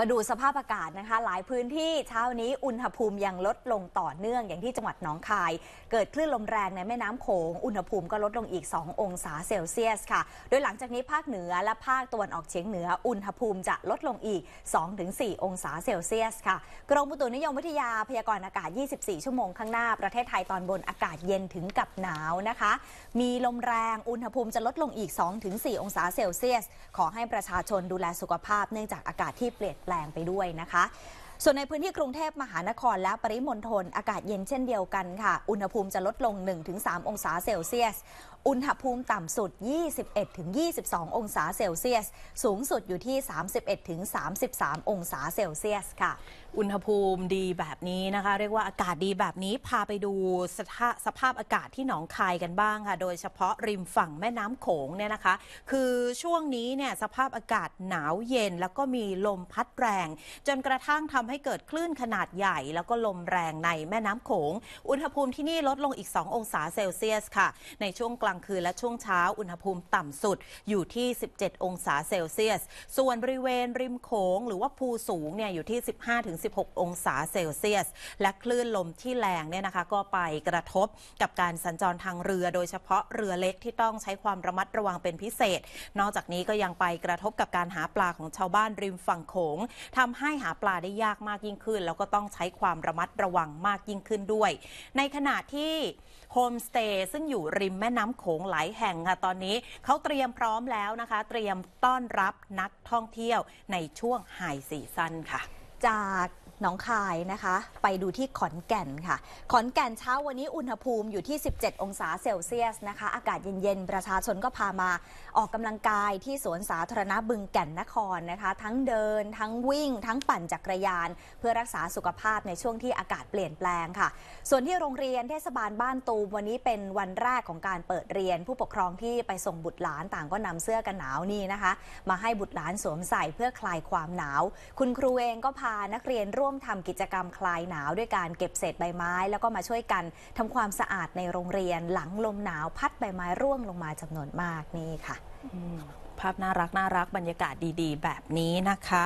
มาดูสภาพอากาศนะคะหลายพื้นที่เช้านี้อุณหภูมิยังลดลงต่อเนื่องอย่างที่จังหวัดหนองคาย เกิดคลื่นลมแรงในแม่น้ำโขง อุณหภูมิก็ลดลงอีก 2 องศาเซลเซียสค่ะโดยหลังจากนี้ภาคเหนือและภาคตะวันออกเฉียงเหนือ อุณหภูมิจะลดลงอีก 2-4 องศาเซลเซียสค่ะกรมอุตุนิยมวิทยาพยากรณ์อากาศ 24 ชั่วโมงข้างหน้าประเทศไทยตอนบนอากาศเย็นถึงกับหนาวนะคะ มีลมแรงอุณหภูมิจะลดลงอีก 2-4 องศาเซลเซียส ขอให้ประชาชนดูแลสุขภาพเนื่องจากอากาศที่เปลี่ยนแปลงไปด้วยนะคะ ส่วนในพื้นที่กรุงเทพมหานคร และปริมณฑลอากาศเย็นเช่นเดียวกันค่ะ อุณหภูมิจะลดลง 1-3 องศาเซลเซียสอุณหภูมิต่ำสุด 21-22 องศาเซลเซียส สูงสุดอยู่ที่ 31-33 องศาเซลเซียสค่ะ อุณหภูมิดีแบบนี้นะคะ เรียกว่าอากาศดีแบบนี้พาไปดูสสภาพอากาศที่หนองคายกันบ้างค่ะ โดยเฉพาะริมฝั่งแม่น้ำโขงเนี่ยนะคะ คือช่วงนี้เนี่ยสภาพอากาศหนาวเย็นแล้วก็มีลมพัดแรง จนกระทั่งทำให้เกิดคลื่นขนาดใหญ่แล้วก็ลมแรงในแม่น้ำโขง อุณหภูมิที่นี่ลดลงอีก 2 องศาเซลเซียสค่ะ ในช่วงกลางางคืนและช่วงเช้าอุณหภูมิต่ำสุดอยู่ที่ 17 องศาเซลเซียส ส่วนบริเวณริมโขง หรือว่าภูสูงเนี่ยอยู่ที่ 15-16 องศาเซลเซียส และคลื่นลมที่แรงเนี่ยนะคะก็ไปกระทบกับการสัญจรทางเรือ โดยเฉพาะเรือเล็กที่ต้องใช้ความระมัดระวังเป็นพิเศษ นอกจากนี้ก็ยังไปกระทบกับการหาปลาของชาวบ้านริมฝั่งโขงทำให้หาปลาได้ยากมากยิ่งขึ้น แล้วก็ต้องใช้ความระมัดระวังมากยิ่งขึ้นด้วย ในขณะที่โฮมสเตย์ซึ่งอยู่ริมแม่น้ำโขงหลายแห่งค่ะตอนนี้เขาเตรียมพร้อมแล้วนะคะ เตรียมต้อนรับนักท่องเที่ยวในช่วงไฮซีซั่นค่ะ จากหนองคายนะคะ ไปดูที่ขอนแก่นค่ะ ขอนแก่นเช้าวันนี้อุณหภูมิอยู่ที่ 17 องศาเซลเซียสนะคะ อากาศเย็นๆ ประชาชนก็พามา ออกกำลังกายที่สวนสาธารณะบึงแก่นนครนะคะ ทั้งเดิน ทั้งวิ่งทั้งปั่นจักรยาน เพื่อรักษาสุขภาพในช่วงที่อากาศเปลี่ยนแปลงค่ะ ส่วนที่โรงเรียนเทศบาลบ้านตูมวันนี้เป็นวันแรกของการเปิดเรียน ผู้ปกครองที่ไปส่งบุตรหลานต่างก็นำเสื้อกันหนาวนี่นะคะ มาให้บุตรหลานสวมใส่เพื่อคลายความหนาว คุณครูเองก็พานักเรียนร่วมร่วมทำกิจกรรมคลายหนาวด้วยการเก็บเศษใบไม้ แล้วก็มาช่วยกันทำความสะอาดในโรงเรียนหลังลมหนาวพัดใบไม้ร่วงลงมาจำนวนมากนี่ค่ะ ภาพน่ารัก น่ารักบรรยากาศดีๆ แบบนี้นะคะ